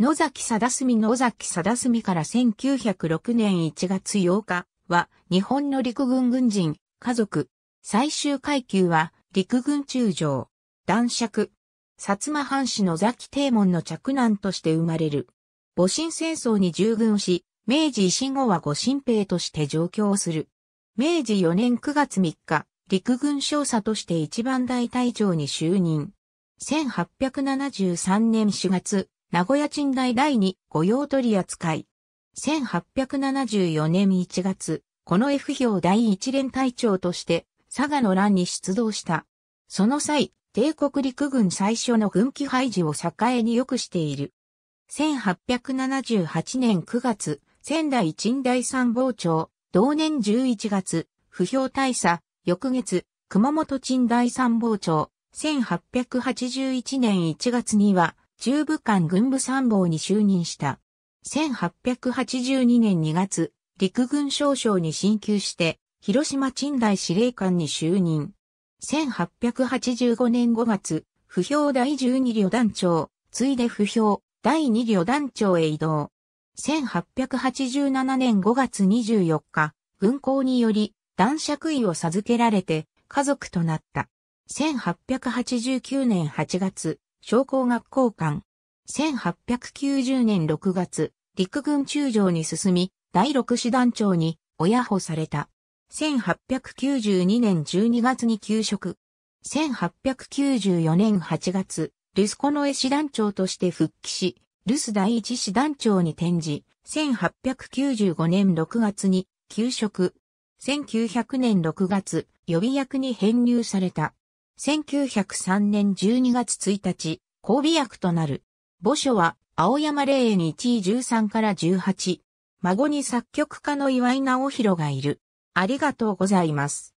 野崎貞澄野崎貞澄から1906年1月8日は日本の陸軍軍人、家族。最終階級は陸軍中将、男爵。薩摩藩士野崎定門の嫡男として生まれる。戊辰戦争に従軍し、明治維新後は戊辰兵として上京する。明治4年9月3日、陸軍少佐として一番大隊長に就任。1873年4月、名古屋賃代第二御用取扱い。1874年1月、この F 表第一連隊長として、佐賀の乱に出動した。その際、帝国陸軍最初の軍機廃止を栄に良くしている。1878年9月、仙台賃大参謀長、同年11月、不評大佐、翌月、熊本賃大参謀長、1881年1月には、中部官軍部参謀に就任した。1882年2月、陸軍少将に進級して、広島鎮大司令官に就任。1885年5月、不評第12旅団長、ついで不評第2旅団長へ移動。1887年5月24日、軍港により男爵位を授けられて家族となった。1889年8月、商工学校館。1890年6月、陸軍中将に進み、第6師団長に親保された。1892年12月に休職。1894年8月、ルスコノエ師団長として復帰し、ルス第一師団長に転じ、1895年6月に休職。1900年6月、予備役に編入された。1903年12月1日、交尾役となる。墓所は、青山霊園1位13から18。孫に作曲家の岩井直弘がいる。ありがとうございます。